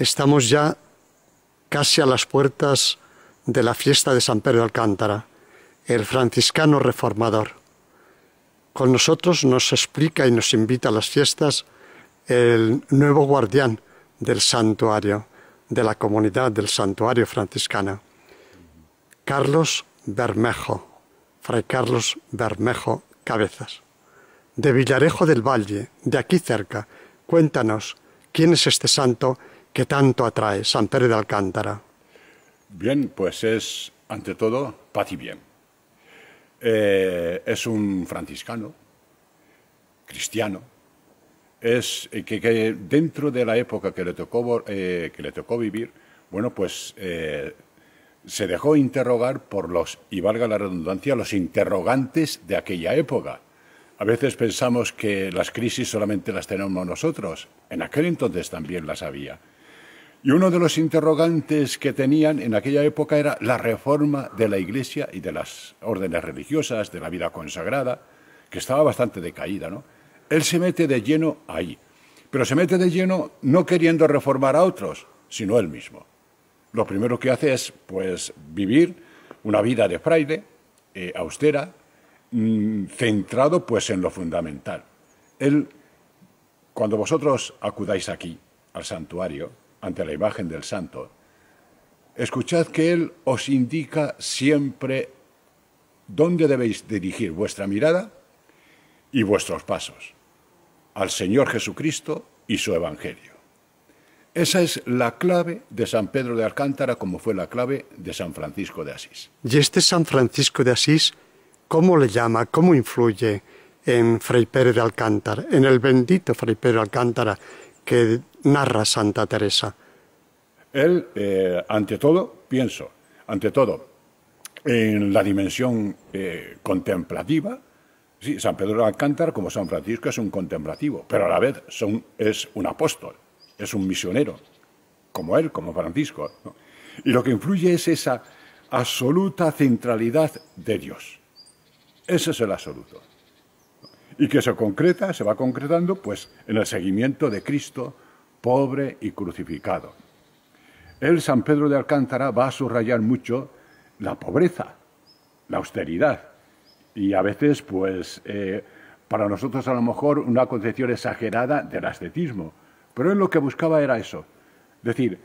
Estamos ya casi a las puertas de la fiesta de San Pedro de Alcántara, el franciscano reformador. Con nosotros nos explica y nos invita a las fiestas el nuevo guardián del santuario, de la comunidad del santuario franciscano, Carlos Bermejo, Fray Carlos Bermejo Cabezas, de Villarejo del Valle, de aquí cerca. Cuéntanos, ¿quién es este santo ¿Qué tanto atrae San Pedro de Alcántara? Bien, pues es, ante todo, paz y bien. Eh, es un franciscano, cristiano, es eh, que, dentro de la época que le tocó, eh, que le tocó vivir, bueno, pues se dejó interrogar por los, y valga la redundancia, los interrogantes de aquella época. A veces pensamos que las crisis solamente las tenemos nosotros. En aquel entonces también las había. Y uno de los interrogantes que tenían en aquella época era la reforma de la Iglesia y de las órdenes religiosas, de la vida consagrada, que estaba bastante decaída. ¿no? Él se mete de lleno ahí, pero se mete de lleno no queriendo reformar a otros, sino él mismo. Lo primero que hace es pues, vivir una vida de fraile, eh, austera, mm, centrado pues, en lo fundamental. Él, cuando vosotros acudáis aquí, al santuario, ante la imagen del santo, escuchad que Él os indica siempre dónde debéis dirigir vuestra mirada y vuestros pasos, al Señor Jesucristo y su Evangelio. Esa es la clave de San Pedro de Alcántara como fue la clave de San Francisco de Asís. Y este San Francisco de Asís, ¿cómo le llama? ¿Cómo influye en Fray Pérez de Alcántara, en el bendito Fray Pérez de Alcántara, que narra Santa Teresa? Él, eh, ante todo, pienso, ante todo, en la dimensión eh, contemplativa. Sí, San Pedro de Alcántara, como San Francisco, es un contemplativo, pero a la vez es un apóstol, es un misionero, como él, como Francisco. Y lo que influye es esa absoluta centralidad de Dios. Ese es el absoluto. Y que se concreta, se va concretando, pues, en el seguimiento de Cristo, pobre y crucificado. El San Pedro de Alcántara va a subrayar mucho la pobreza, la austeridad. Y a veces, pues, eh, para nosotros a lo mejor una concepción exagerada del ascetismo. Pero él lo que buscaba era eso. Es decir,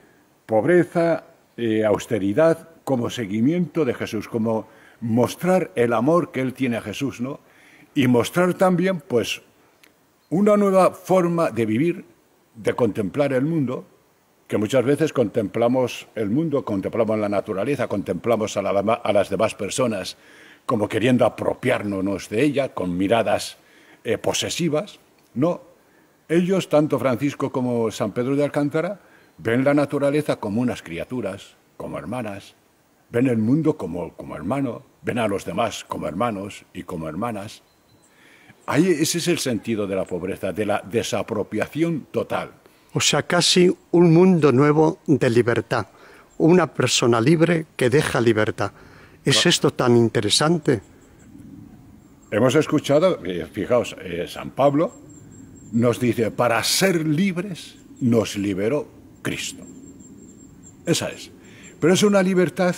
pobreza, eh, austeridad como seguimiento de Jesús, como mostrar el amor que él tiene a Jesús, ¿no? Y mostrar también, pues, una nueva forma de vivir de contemplar el mundo, que muchas veces contemplamos el mundo, contemplamos la naturaleza, contemplamos a, las demás personas como queriendo apropiarnos de ella con miradas eh, posesivas. No, ellos, tanto Francisco como San Pedro de Alcántara, ven la naturaleza como unas criaturas, como hermanas, ven el mundo como, como hermano, ven a los demás como hermanos y como hermanas ese es el sentido de la pobreza, de la desapropiación total. O sea, casi un mundo nuevo de libertad, una persona libre que deja libertad. ¿Es esto tan interesante? Hemos escuchado, eh, fijaos, eh, San Pablo nos dice, para ser libres nos liberó Cristo. Esa es. Pero es una libertad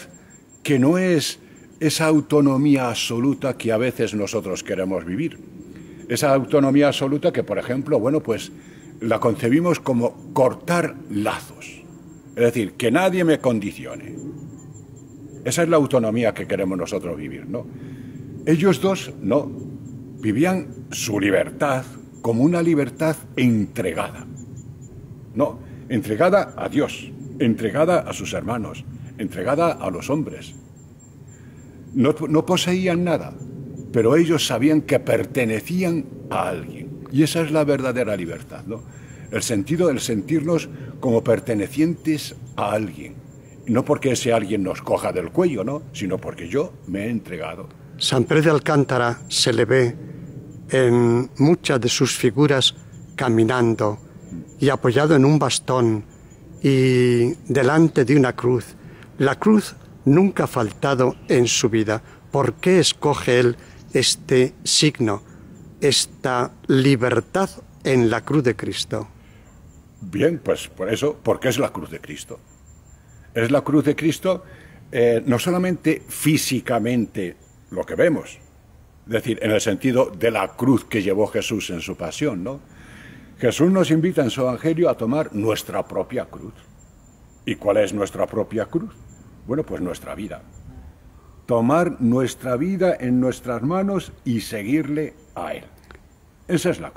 que no es esa autonomía absoluta que a veces nosotros queremos vivir esa autonomía absoluta que, por ejemplo, bueno, pues la concebimos como cortar lazos. Es decir, que nadie me condicione. Esa es la autonomía que queremos nosotros vivir, ¿no? Ellos dos, no, vivían su libertad como una libertad entregada. No, entregada a Dios, entregada a sus hermanos, entregada a los hombres. No, no poseían nada, pero ellos sabían que pertenecían a alguien. Y esa es la verdadera libertad, ¿no? El sentido del sentirnos como pertenecientes a alguien. No porque ese alguien nos coja del cuello, ¿no? Sino porque yo me he entregado. San Pedro de Alcántara se le ve en muchas de sus figuras caminando y apoyado en un bastón y delante de una cruz. La cruz nunca ha faltado en su vida. ¿Por qué escoge él este signo, esta libertad en la cruz de Cristo? Bien, pues por eso, porque es la cruz de Cristo. Es la cruz de Cristo eh, no solamente físicamente lo que vemos, es decir, en el sentido de la cruz que llevó Jesús en su pasión, ¿no? Jesús nos invita en su Evangelio a tomar nuestra propia cruz. ¿Y cuál es nuestra propia cruz? Bueno, pues nuestra vida tomar nuestra vida en nuestras manos y seguirle a Él. Esa es la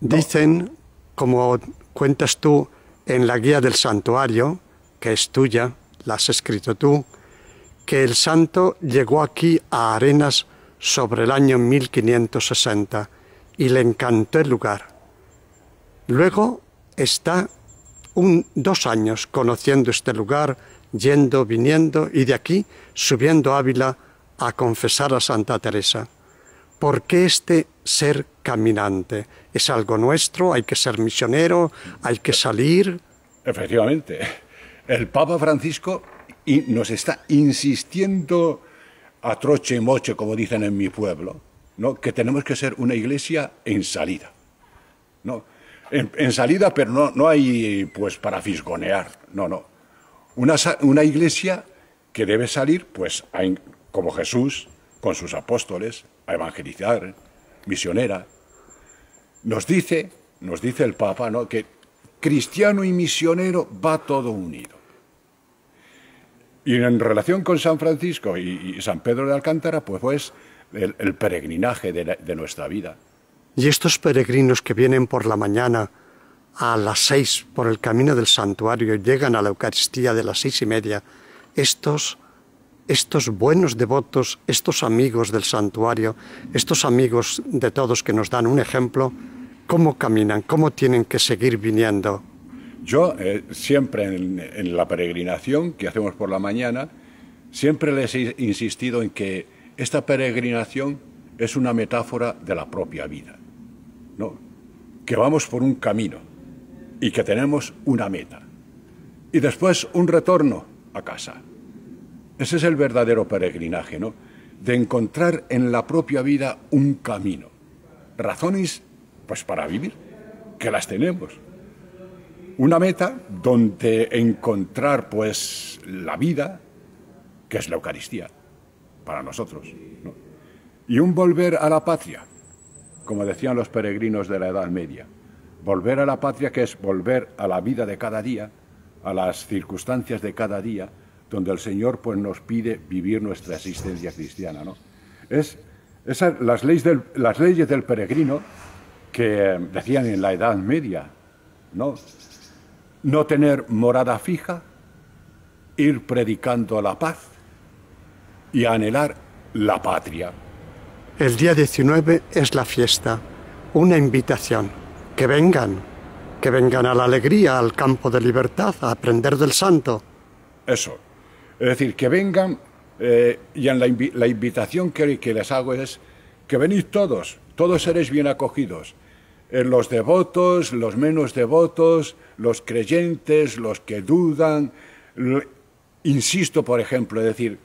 Dicen, como cuentas tú en la guía del santuario, que es tuya, la has escrito tú, que el santo llegó aquí a Arenas sobre el año 1560 y le encantó el lugar. Luego está un, dos años conociendo este lugar, yendo, viniendo y de aquí subiendo Ávila a confesar a Santa Teresa. Porque este ser caminante es algo nuestro? ¿Hay que ser misionero? ¿Hay que salir? Efectivamente. El Papa Francisco nos está insistiendo a troche y moche, como dicen en mi pueblo, ¿no? que tenemos que ser una iglesia en salida. ¿no? En, salida, pero no, no hay pues para fisgonear, no, no una, iglesia que debe salir, pues, como Jesús, con sus apóstoles, a evangelizar, misionera. Nos dice, nos dice el Papa, ¿no? que cristiano y misionero va todo unido. Y en relación con San Francisco y, San Pedro de Alcántara, pues, es pues, el, peregrinaje de nuestra vida. Y estos peregrinos que vienen por la mañana, a las seis por el camino del santuario y llegan a la Eucaristía de las seis y media, estos, buenos devotos, estos amigos del santuario, estos amigos de todos que nos dan un ejemplo, ¿cómo caminan? ¿Cómo tienen que seguir viniendo? Yo eh, siempre en, en, la peregrinación que hacemos por la mañana, siempre les he insistido en que esta peregrinación es una metáfora de la propia vida, ¿no? que vamos por un camino y que tenemos una meta. Y después un retorno a casa. Ese es el verdadero peregrinaje, ¿no? De encontrar en la propia vida un camino. Razones, pues, para vivir, que las tenemos. Una meta donde encontrar, pues, la vida, que es la Eucaristía, para nosotros. ¿no? Y un volver a la patria, como decían los peregrinos de la Edad Media volver a la patria, que es volver a la vida de cada día, a las circunstancias de cada día, donde el Señor pues, nos pide vivir nuestra existencia cristiana. ¿no? Es, esas, las, leyes del, las leyes del peregrino que eh, decían en la Edad Media, ¿no? no tener morada fija, ir predicando la paz y anhelar la patria. El día 19 es la fiesta, una invitación que vengan, que vengan a la alegría, al campo de libertad, a aprender del santo. Eso. Es decir, que vengan, eh, y en la, invitación que, que, les hago es que venid todos, todos seréis bien acogidos. Eh, los devotos, los menos devotos, los creyentes, los que dudan. Insisto, por ejemplo, es decir,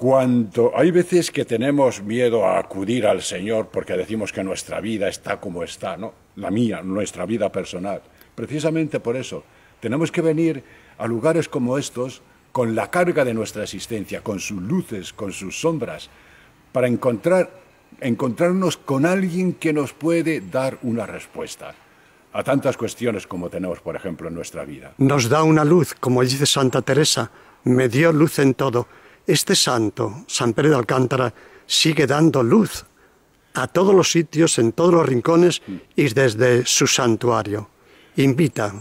cuanto hay veces que tenemos miedo a acudir al Señor porque decimos que nuestra vida está como está, ¿no? La mía, nuestra vida personal. Precisamente por eso, tenemos que venir a lugares como estos con la carga de nuestra existencia, con sus luces, con sus sombras, para encontrar, encontrarnos con alguien que nos puede dar una respuesta a tantas cuestiones como tenemos, por ejemplo, en nuestra vida. Nos da una luz, como dice Santa Teresa, me dio luz en todo este santo, San Pedro de Alcántara, sigue dando luz a todos los sitios, en todos los rincones y desde su santuario. Invita.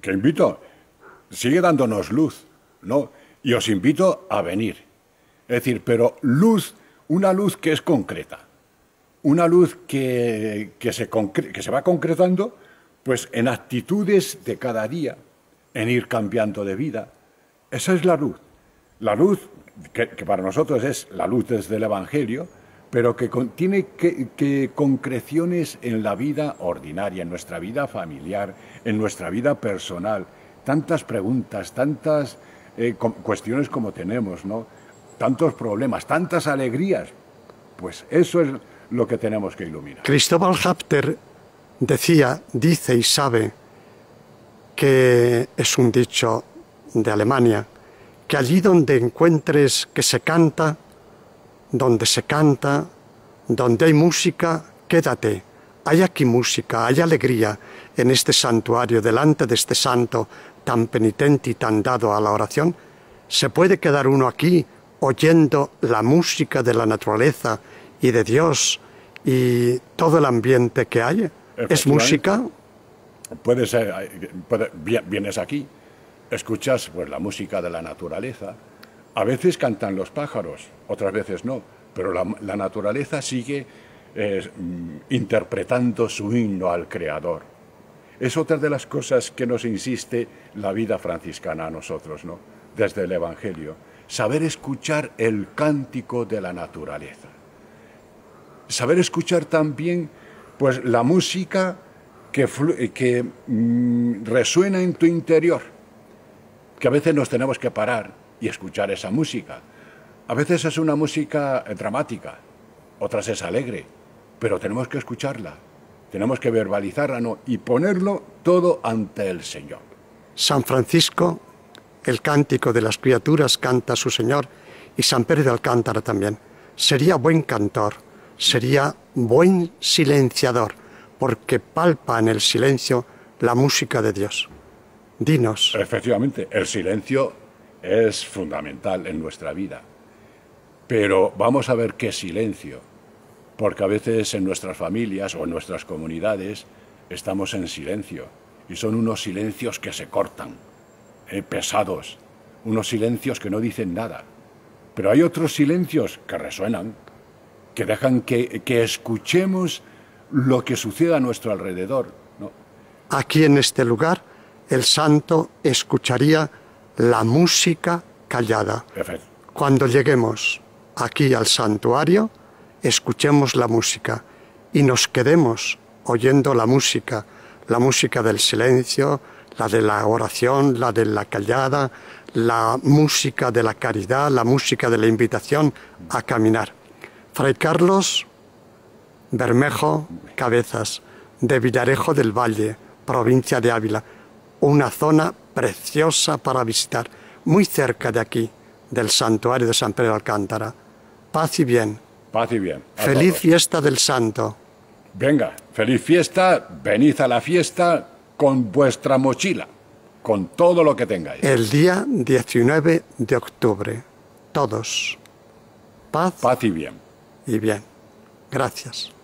Que invito. Sigue dándonos luz, ¿no? Y os invito a venir. Es decir, pero luz, una luz que es concreta. Una luz que, se, que se va concretando pues en actitudes de cada día, en ir cambiando de vida. Esa es la luz. La luz, que, para nosotros es la luz desde el Evangelio, pero que tiene que, concreciones en la vida ordinaria, en nuestra vida familiar, en nuestra vida personal. Tantas preguntas, tantas eh, cuestiones como tenemos, ¿no? Tantos problemas, tantas alegrías. Pues eso es lo que tenemos que iluminar. Cristóbal Hapter decía, dice y sabe que es un dicho de Alemania, que allí donde encuentres que se canta, donde se canta, donde hay música, quédate. Hay aquí música, hay alegría en este santuario, delante de este santo tan penitente y tan dado a la oración. Se puede quedar uno aquí oyendo la música de la naturaleza y de Dios y todo el ambiente que hay. ¿Es música? Puede ser, vienes aquí, escuchas pues, la música de la naturaleza. A veces cantan los pájaros, otras veces no, pero la, naturaleza sigue eh, mm, interpretando su himno al Creador. Es otra de las cosas que nos insiste la vida franciscana a nosotros, ¿no? Desde el Evangelio. Saber escuchar el cántico de la naturaleza. Saber escuchar también, pues, la música que, mm, resuena en tu interior que a veces nos tenemos que parar y escuchar esa música. A veces es una música eh, dramática, otras es alegre, pero tenemos que escucharla, tenemos que verbalizarla y ponerlo todo ante el Señor. San Francisco, el cántico de las criaturas, canta a su Señor y San Pedro de Alcántara también. Sería buen cantor, sería buen silenciador, porque palpa en el silencio la música de Dios. Dinos. Efectivamente, el silencio es fundamental en nuestra vida. Pero vamos a ver qué silencio, porque a veces en nuestras familias o en nuestras comunidades estamos en silencio y son unos silencios que se cortan, eh, pesados, unos silencios que no dicen nada. Pero hay otros silencios que resuenan, que dejan que, escuchemos lo que sucede a nuestro alrededor. Aquí en este lugar el santo escucharía la música callada. Cuando lleguemos aquí al santuario, escuchemos la música y nos quedemos oyendo la música, la música del silencio, la de la oración, la de la callada, la música de la caridad, la música de la invitación a caminar. Fray Carlos Bermejo Cabezas, de Villarejo del Valle, provincia de Ávila una zona preciosa para visitar, muy cerca de aquí, del santuario de San Pedro de Alcántara. Paz y bien. Paz y bien. Feliz fiesta del santo. Venga, feliz fiesta, venid a la fiesta con vuestra mochila, con todo lo que tengáis. El día 19 de octubre. Todos. Paz. Paz y bien. Y bien. Gracias.